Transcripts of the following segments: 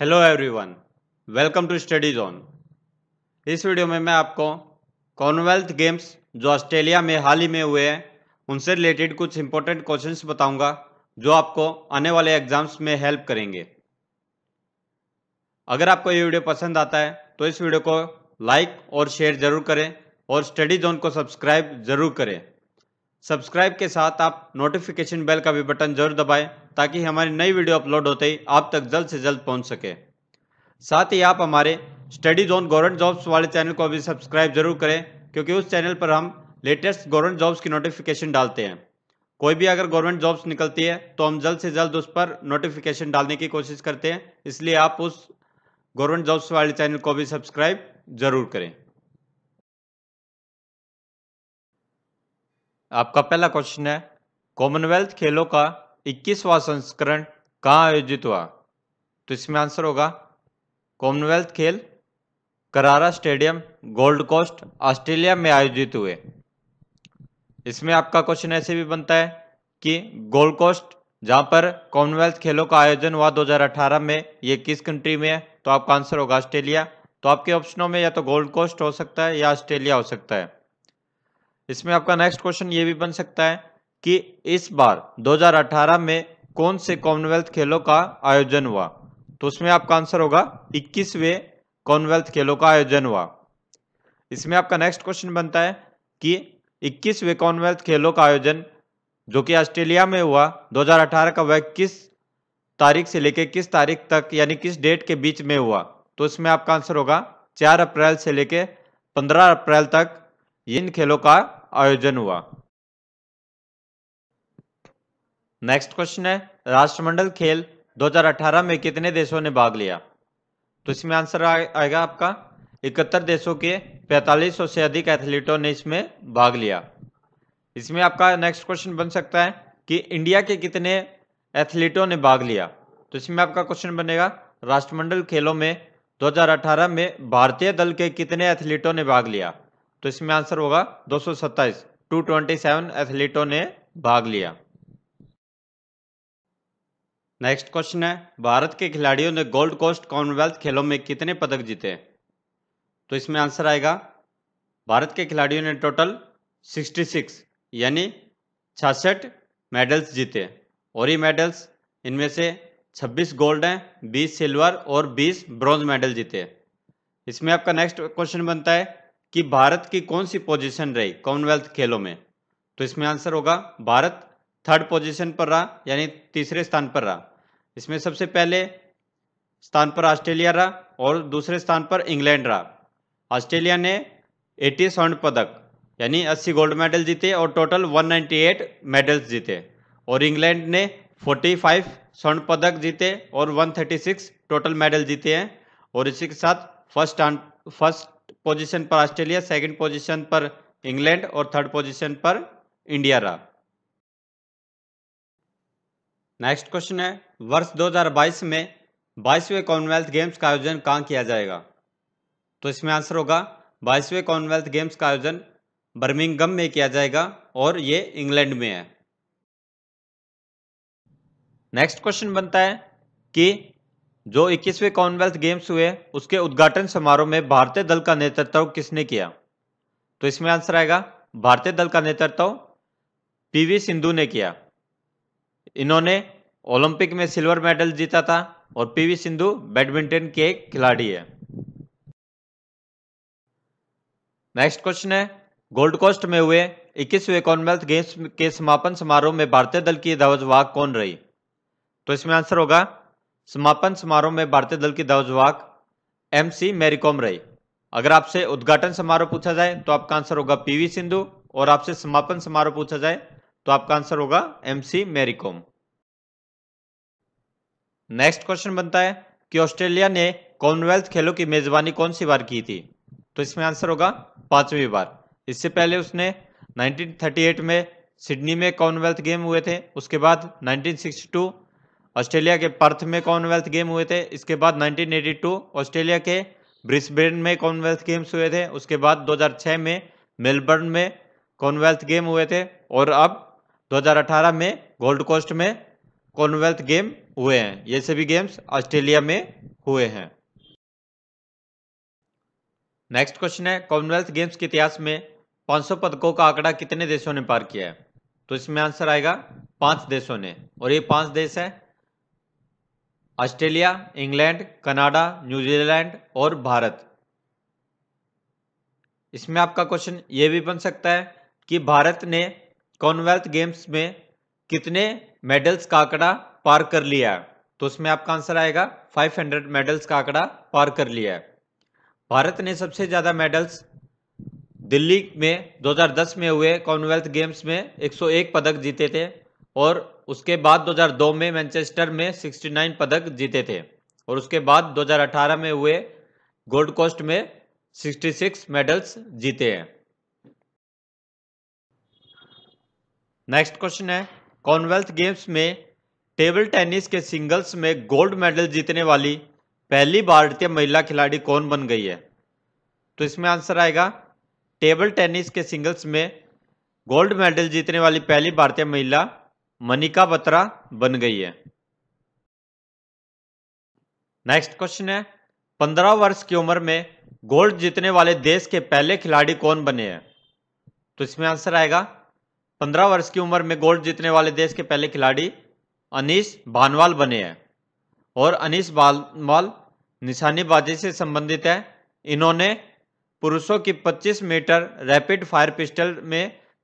hello everyone welcome to study zone इस video में मैं आपको कॉमनवेल्थ गेम्स जो ऑस्ट्रेलिया में हाल ही में हुए हैं उनसे रिलेटेड कुछ इंपॉर्टेंट क्वेश्चंस बताऊंगा जो आपको आने वाले एग्जाम्स में हेल्प करेंगे अगर आपको ये वीडियो पसंद आता है तो इस वीडियो को लाइक और शेयर जरूर करें और स्टडी जोन को सब्सक्राइब जरूर करें सब्सक्राइब के साथ आप नोटिफिकेशन बेल का भी बटन जरूर दबाएं ताकि हमारी नई वीडियो अपलोड होते ही आप तक जल्द से जल्द पहुंच सके साथ ही आप हमारे स्टडी जोन गवर्नमेंट जॉब्स वाले चैनल को भी सब्सक्राइब जरूर करें क्योंकि उस चैनल पर हम लेटेस्ट गवर्नमेंट जॉब्स की नोटिफिकेशन डालते हैं कोई भी अगर गवर्नमेंट जॉब्स निकलती है तो हम जल्द से जल्द उस पर नोटिफिकेशन डालने की कोशिश करते हैं इसलिए आप उस गवर्नमेंट जॉब्स वाले चैनल को भी सब्सक्राइब जरूर करें आपका पहला क्वेश्चन है कॉमनवेल्थ खेलों का 21वां संस्करण कहाँ आयोजित हुआ तो इसमें आंसर होगा कॉमनवेल्थ खेल करारा स्टेडियम गोल्ड कोस्ट ऑस्ट्रेलिया में आयोजित हुए इसमें आपका क्वेश्चन ऐसे भी बनता है कि गोल्ड कोस्ट जहां पर कॉमनवेल्थ खेलों का आयोजन हुआ 2018 में ये किस कंट्री में है तो आपका आंसर होगा ऑस्ट्रेलिया तो आपके ऑप्शनों में या तो गोल्ड कोस्ट हो सकता है या ऑस्ट्रेलिया हो सकता है इसमें आपका नेक्स्ट क्वेश्चन ये भी बन सकता है कि इस बार 2018 में कौन से कॉमनवेल्थ खेलों का आयोजन हुआ तो उसमें आपका आंसर होगा इक्कीसवे कॉमनवेल्थ खेलों का आयोजन हुआ इसमें आपका नेक्स्ट क्वेश्चन बनता है कि इक्कीसवें कॉमनवेल्थ खेलों का आयोजन जो कि ऑस्ट्रेलिया में हुआ 2018 का वह किस तारीख से लेकर किस तारीख तक यानी किस डेट के बीच में हुआ तो इसमें आपका आंसर होगा चार अप्रैल से लेकर पंद्रह अप्रैल तक इन खेलों का आयोजन हुआ नेक्स्ट क्वेश्चन है राष्ट्रमंडल खेल 2018 में कितने देशों ने भाग लिया तो इसमें आंसर आ, आएगा आपका इकहत्तर देशों के 4500 से अधिक एथलीटों ने इसमें भाग लिया इसमें आपका नेक्स्ट क्वेश्चन बन सकता है कि इंडिया के कितने एथलीटों ने भाग लिया तो इसमें आपका क्वेश्चन बनेगा राष्ट्रमंडल खेलों में 2018 में भारतीय दल के कितने एथलीटों ने भाग लिया तो इसमें आंसर होगा 227 227 एथलीटों ने भाग लिया नेक्स्ट क्वेश्चन है भारत के खिलाड़ियों ने गोल्ड कोस्ट कॉमनवेल्थ खेलों में कितने पदक जीते तो इसमें आंसर आएगा भारत के खिलाड़ियों ने टोटल 66 यानी छियासठ मेडल्स जीते और ये मेडल्स इनमें से 26 गोल्ड हैं 20 सिल्वर और 20 ब्रॉन्ज मेडल जीते इसमें आपका नेक्स्ट क्वेश्चन बनता है कि भारत की कौन सी पोजीशन रही कॉमनवेल्थ खेलों में तो इसमें आंसर होगा भारत थर्ड पोजीशन पर रहा यानी तीसरे स्थान पर रहा इसमें सबसे पहले स्थान पर ऑस्ट्रेलिया रहा और दूसरे स्थान पर इंग्लैंड रहा ऑस्ट्रेलिया ने एटी स्वर्ण पदक यानी अस्सी गोल्ड मेडल जीते और टोटल वन मेडल्स जीते और इंग्लैंड ने फोर्टी स्वर्ण पदक जीते और 136 टोटल मेडल जीते हैं और इसी के साथ फर्स्ट फर्स्ट पोजीशन पर ऑस्ट्रेलिया सेकंड पोजीशन पर इंग्लैंड और थर्ड पोजीशन पर इंडिया रहा नेक्स्ट क्वेश्चन है वर्ष 2022 में बाईसवें कॉमनवेल्थ गेम्स का आयोजन कहाँ किया जाएगा तो इसमें आंसर होगा बाईसवें कॉमनवेल्थ गेम्स का आयोजन बर्मिंगम में किया जाएगा और ये इंग्लैंड में है नेक्स्ट क्वेश्चन बनता है कि जो 21वें कॉमनवेल्थ गेम्स हुए उसके उद्घाटन समारोह में भारतीय दल का नेतृत्व किसने किया तो इसमें आंसर आएगा भारतीय दल का नेतृत्व पीवी सिंधु ने किया इन्होंने ओलंपिक में सिल्वर मेडल जीता था और पीवी सिंधु बैडमिंटन के खिलाड़ी है नेक्स्ट क्वेश्चन है गोल्ड कोस्ट में हुए 21वें कॉमनवेल्थ गेम्स के समापन समारोह में भारतीय दल की ध्वजवाहक कौन रही तो इसमें आंसर होगा समापन समारोह में भारतीय दल की ध्वजवाहक एम सी मैरीकॉम रही अगर आपसे उद्घाटन समारोह पूछा जाए तो आपका आंसर होगा पीवी सिंधु और आपसे समापन समारोह पूछा जाए तो आपका आंसर होगा M C Mary Kom next question बनता है कि ऑस्ट्रेलिया ने कॉमनवेल्थ खेलों की मेजबानी कौन सी बार की थी तो इसमें आंसर होगा पांचवी बार इससे पहले उसने 1938 में सिडनी में कॉमनवेल्थ गेम हुए थे उसके बाद 1962 ऑस्ट्रेलिया के पर्थ में कॉमनवेल्थ गेम हुए थे इसके बाद 1982 ऑस्ट्रेलिया के ब्रिस्बेन में कॉमनवेल्थ गेम्स हुए थे उसके बाद 2006 में मेलबर्न में कॉमनवेल्थ गेम हुए थे और अब 2018 में गोल्ड कोस्ट में कॉमनवेल्थ गेम हुए हैं ये सभी गेम्स ऑस्ट्रेलिया में हुए हैं नेक्स्ट क्वेश्चन है कॉमनवेल्थ गेम्स के इतिहास में 500 पदकों का आंकड़ा कितने देशों ने पार किया है तो इसमें आंसर आएगा पांच देशों ने और ये पांच देश हैं ऑस्ट्रेलिया इंग्लैंड कनाडा न्यूजीलैंड और भारत इसमें आपका क्वेश्चन ये भी बन सकता है कि भारत ने कॉमनवेल्थ गेम्स में कितने मेडल्स का आंकड़ा पार कर लिया है तो उसमें आपका आंसर आएगा 500 मेडल्स का आंकड़ा पार कर लिया है भारत ने सबसे ज़्यादा मेडल्स दिल्ली में 2010 में हुए कॉमनवेल्थ गेम्स में 101 पदक जीते थे और उसके बाद 2002 में मैनचेस्टर में 69 पदक जीते थे और उसके बाद 2018 में हुए गोल्ड कोस्ट में 66 मेडल्स जीते हैं नेक्स्ट क्वेश्चन है कॉमनवेल्थ गेम्स में टेबल टेनिस के सिंगल्स में गोल्ड मेडल जीतने वाली पहली भारतीय महिला खिलाड़ी कौन बन गई है तो इसमें आंसर आएगा टेबल टेनिस के सिंगल्स में गोल्ड मेडल जीतने वाली पहली भारतीय महिला मनिका बत्रा बन गई है नेक्स्ट क्वेश्चन है पंद्रह वर्ष की उम्र में गोल्ड जीतने वाले देश के पहले खिलाड़ी कौन बने हैं तो इसमें आंसर आएगा पंद्रह वर्ष की उम्र में गोल्ड जीतने वाले देश के पहले खिलाड़ी अनिश भानवाल बने हैं और अनिश भानवाल निशानेबाजी से संबंधित है इन्होंने पुरुषों की 25 मीटर रैपिड फायर पिस्टल में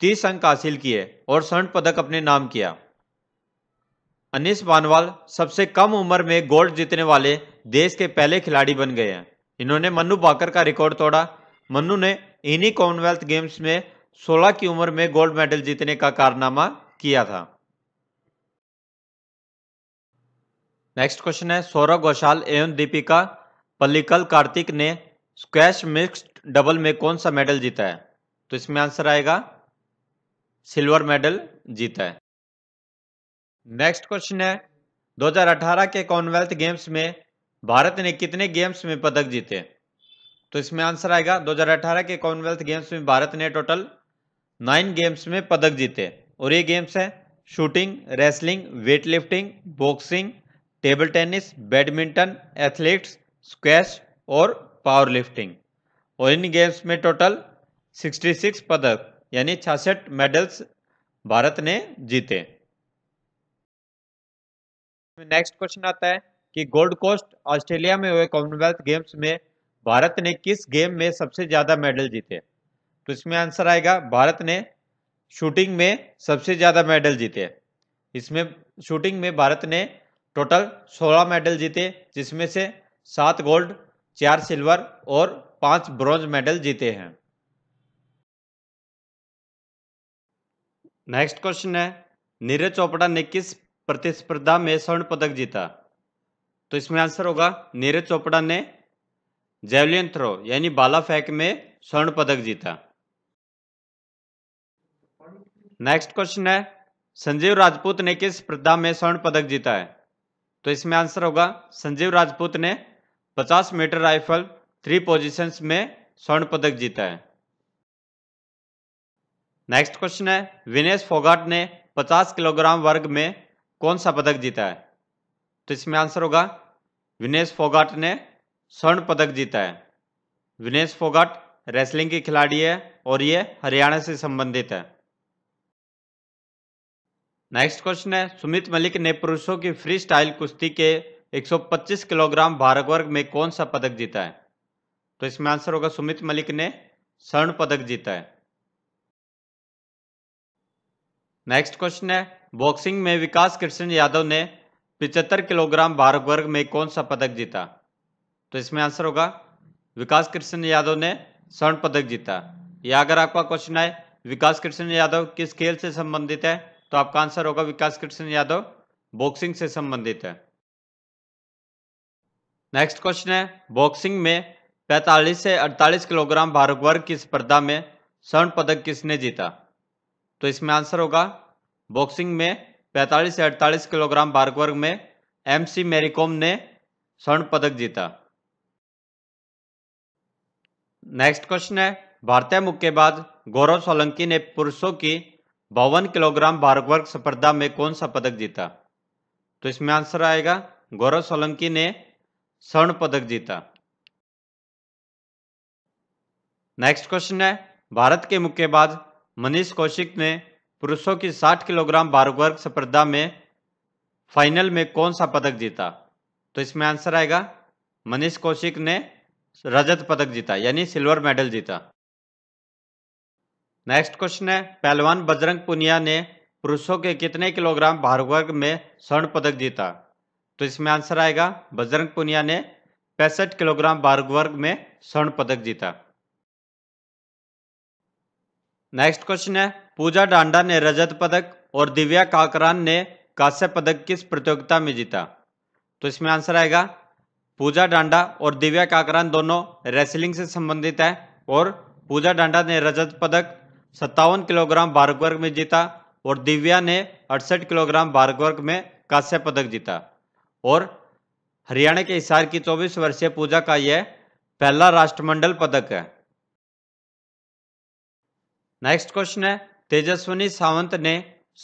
तीस अंक हासिल किए और स्वर्ण पदक अपने नाम किया अनिस बानवाल सबसे कम उम्र में गोल्ड जीतने वाले देश के पहले खिलाड़ी बन गए हैं इन्होंने मनु बाकर का रिकॉर्ड तोड़ा मनु ने इन्हीं कॉमनवेल्थ गेम्स में 16 की उम्र में गोल्ड मेडल जीतने का कारनामा किया था नेक्स्ट क्वेश्चन है सौरभ घोषाल एवं दीपिका पल्लिकल कार्तिक ने स्क्वैश मिक्स्ड डबल में कौन सा मेडल जीता है तो इसमें आंसर आएगा सिल्वर मेडल जीता है नेक्स्ट क्वेश्चन है 2018 के कॉमनवेल्थ गेम्स में भारत ने कितने गेम्स में पदक जीते तो इसमें आंसर आएगा 2018 के कॉमनवेल्थ गेम्स में भारत ने टोटल नाइन गेम्स में पदक जीते और ये गेम्स हैं shooting wrestling weight lifting boxing table tennis badminton athletes squash और पावर लिफ्टिंग और इन गेम्स में टोटल 66 पदक यानी छियासठ मेडल्स भारत ने जीते नेक्स्ट क्वेश्चन आता है कि गोल्ड कोस्ट ऑस्ट्रेलिया में हुए कॉमनवेल्थ गेम्स में भारत ने किस गेम में सबसे ज़्यादा मेडल जीते तो इसमें आंसर आएगा भारत ने शूटिंग में सबसे ज़्यादा मेडल जीते इसमें शूटिंग में भारत ने टोटल 16 मेडल जीते जिसमें से सात गोल्ड चार सिल्वर और पांच ब्रॉन्ज मेडल जीते हैं नेक्स्ट क्वेश्चन है नीरज चोपड़ा ने किस प्रतिस्पर्धा में स्वर्ण पदक जीता तो इसमें आंसर होगा नीरज चोपड़ा ने जेवलियन थ्रो यानी बाला फेंक में स्वर्ण पदक जीता नेक्स्ट क्वेश्चन है संजीव राजपूत ने किस स्पर्धा में स्वर्ण पदक जीता है तो इसमें आंसर होगा संजीव राजपूत ने 50 मीटर राइफल थ्री पोजीशंस में स्वर्ण पदक जीता है नेक्स्ट क्वेश्चन है विनेश फोगाट ने 50 किलोग्राम वर्ग में कौन सा पदक जीता है तो इसमें आंसर होगा विनेश फोगाट ने स्वर्ण पदक जीता है विनेश फोगाट रेसलिंग के खिलाड़ी है और ये हरियाणा से संबंधित है नेक्स्ट क्वेश्चन है सुमित मलिक ने पुरुषों की फ्री स्टाइल कुश्ती के 125 किलोग्राम भारत वर्ग में कौन सा पदक जीता है तो इसमें आंसर होगा सुमित मलिक ने स्वर्ण पदक जीता है नेक्स्ट क्वेश्चन है बॉक्सिंग में विकास कृष्ण यादव ने पिचहत्तर किलोग्राम भारत वर्ग में कौन सा पदक जीता तो इसमें आंसर होगा विकास कृष्ण यादव ने स्वर्ण पदक जीता या अगर आपका क्वेश्चन है विकास कृष्ण यादव किस खेल से संबंधित है तो आपका आंसर होगा विकास कृष्ण यादव बॉक्सिंग से संबंधित है नेक्स्ट क्वेश्चन है बॉक्सिंग में 45 से 48 किलोग्राम भारत वर्ग की स्पर्धा में स्वर्ण पदक किसने जीता तो इसमें आंसर होगा बॉक्सिंग में 45 से 48 किलोग्राम भार वर्ग में एम सी कॉम ने स्वर्ण पदक जीता नेक्स्ट क्वेश्चन है भारतीय मुक्केबाज गौरव सोलंकी ने पुरुषों की बावन किलोग्राम भार वर्ग स्पर्धा में कौन सा पदक जीता तो इसमें आंसर आएगा गौरव सोलंकी ने स्वर्ण पदक जीता नेक्स्ट क्वेश्चन है भारत के मुक्केबाज मनीष कौशिक ने पुरुषों की 60 किलोग्राम बार वर्ग स्पर्धा में फाइनल में कौन सा पदक जीता तो इसमें आंसर आएगा मनीष कौशिक ने रजत पदक जीता यानी सिल्वर मेडल जीता नेक्स्ट क्वेश्चन है पहलवान बजरंग पुनिया ने पुरुषों के कितने किलोग्राम भार वर्ग में स्वर्ण पदक जीता तो इसमें आंसर आएगा बजरंग पुनिया ने पैंसठ किलोग्राम भार वर्ग में स्वर्ण पदक जीता नेक्स्ट क्वेश्चन है पूजा डांडा ने रजत पदक और दिव्या काकरान ने कांस्य पदक किस प्रतियोगिता में जीता तो इसमें आंसर आएगा पूजा डांडा और दिव्या काकरान दोनों रेसलिंग से संबंधित है और पूजा डांडा ने रजत पदक सत्तावन किलोग्राम भारत वर्ग में जीता और दिव्या ने अड़सठ किलोग्राम भारत वर्ग में कांस्य पदक जीता और हरियाणा के हिसार की चौबीस वर्षीय पूजा का यह पहला राष्ट्रमंडल पदक है नेक्स्ट क्वेश्चन है तेजस्वनी सावंत ने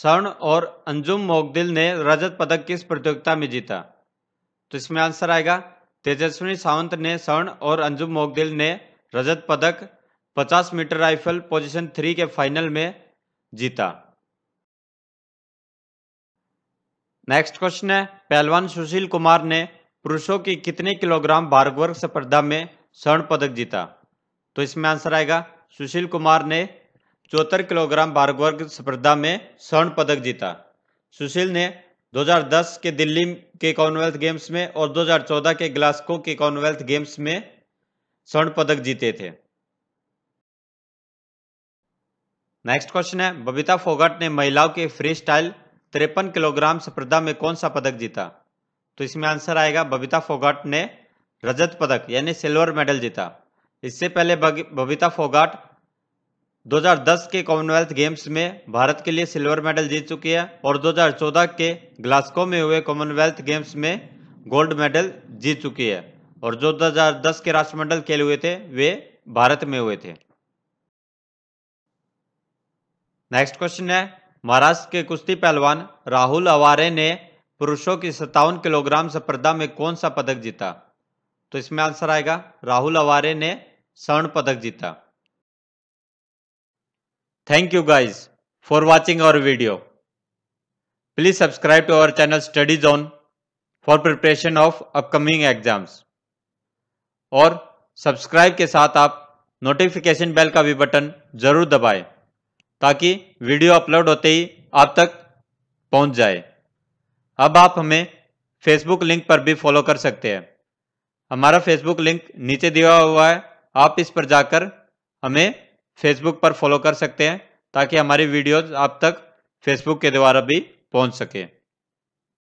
स्वर्ण और अंजुम मोगदिल ने रजत पदक किस प्रतियोगिता में जीता तो इसमें आंसर आएगा तेजस्वनी सावंत ने स्वर्ण और अंजुम मोगदिल ने रजत पदक 50 मीटर राइफल पोजीशन थ्री के फाइनल में जीता नेक्स्ट क्वेश्चन है पहलवान सुशील कुमार ने पुरुषों की कितने किलोग्राम भार वर्ग स्पर्धा में स्वर्ण पदक जीता तो इसमें आंसर आएगा सुशील कुमार ने चौहत्तर किलोग्राम वर्ग स्पर्धा में स्वर्ण पदक जीता सुशील ने 2010 के दिल्ली के कॉमनवेल्थ गेम्स में और 2014 के ग्लास्को के कॉमनवेल्थ गेम्स में स्वर्ण पदक जीते थे नेक्स्ट क्वेश्चन है बबीता फोगाट ने महिलाओं के फ्री स्टाइल तिरपन किलोग्राम स्पर्धा में कौन सा पदक जीता तो इसमें आंसर आएगा बबीता फोगाट ने रजत पदक यानी सिल्वर मेडल जीता इससे पहले बबीता फोगाट 2010 के कॉमनवेल्थ गेम्स में भारत के लिए सिल्वर मेडल जीत चुकी है और 2014 के ग्लास्को में हुए कॉमनवेल्थ गेम्स में गोल्ड मेडल जीत चुकी है और जो 2010 के राष्ट्रमंडल खेल हुए थे वे भारत में हुए थे नेक्स्ट क्वेश्चन है महाराष्ट्र के कुश्ती पहलवान राहुल अवारे ने पुरुषों की सत्तावन किलोग्राम स्पर्धा में कौन सा पदक जीता तो इसमें आंसर आएगा राहुल अवारे ने स्वर्ण पदक जीता thank you guys for watching our video please subscribe to our channel study zone for preparation of upcoming exams और सब्सक्राइब के साथ आप नोटिफिकेशन बेल का भी बटन जरूर दबाएं ताकि वीडियो अपलोड होते ही आप तक पहुंच जाए अब आप हमें फेसबुक लिंक पर भी फॉलो कर सकते हैं हमारा फेसबुक लिंक नीचे दिया हुआ है आप इस पर जाकर हमें फेसबुक पर फॉलो कर सकते हैं ताकि हमारी वीडियोज़ आप तक फेसबुक के द्वारा भी पहुँच सकें